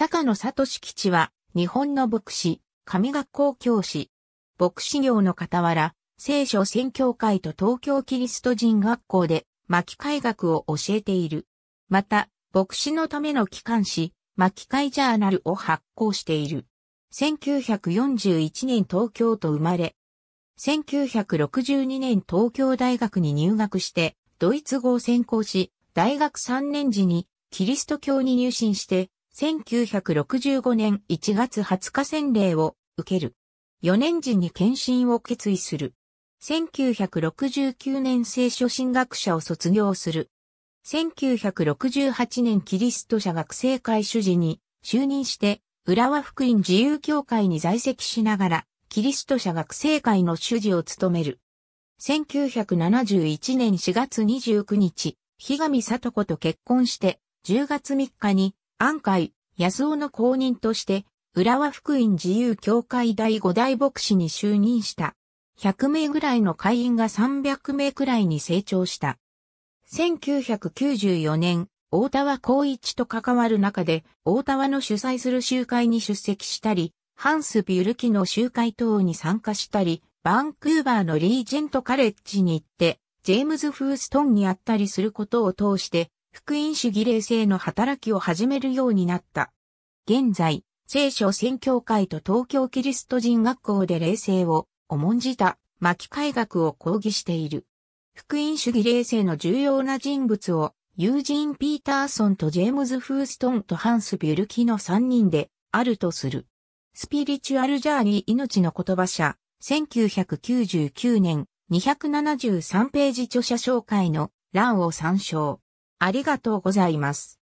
坂野里志吉は、日本の牧師、神学校教師、牧師業の傍ら、聖書宣教会と東京キリスト人学校で、牧会学を教えている。また、牧師のための機関誌、巻会ジャーナルを発行している。1941年東京と生まれ、1962年東京大学に入学して、ドイツ語を専攻し、大学3年時にキリスト教に入信して、1965年1月20日洗礼を受ける。4年時に検診を決意する。1969年聖書神学者を卒業する。1968年キリスト社学生会主事に就任して、浦和福音自由協会に在籍しながら、キリスト社学生会の主事を務める。1971年4月29日、日上里子と結婚して、10月3日に安海、安尾の公認として、浦和福音自由協会第五大牧師に就任した。100名ぐらいの会員が300名くらいに成長した。1994年、大田和光一と関わる中で、大田和の主催する集会に出席したり、ハンス・ビュルキの集会等に参加したり、バンクーバーのリージェントカレッジに行って、ジェームズ・フーストンに会ったりすることを通して、福音主義霊性の働きを始めるようになった。現在、聖書宣教会と東京キリスト人学校で霊性を重んじた巻改学を講義している。福音主義霊性の重要な人物をユージン・ピーターソンとジェームズ・フーストンとハンス・ビュルキの3人であるとする。スピリチュアル・ジャーニー命の言葉社、1999年273ページ著者紹介の欄を参照。ありがとうございます。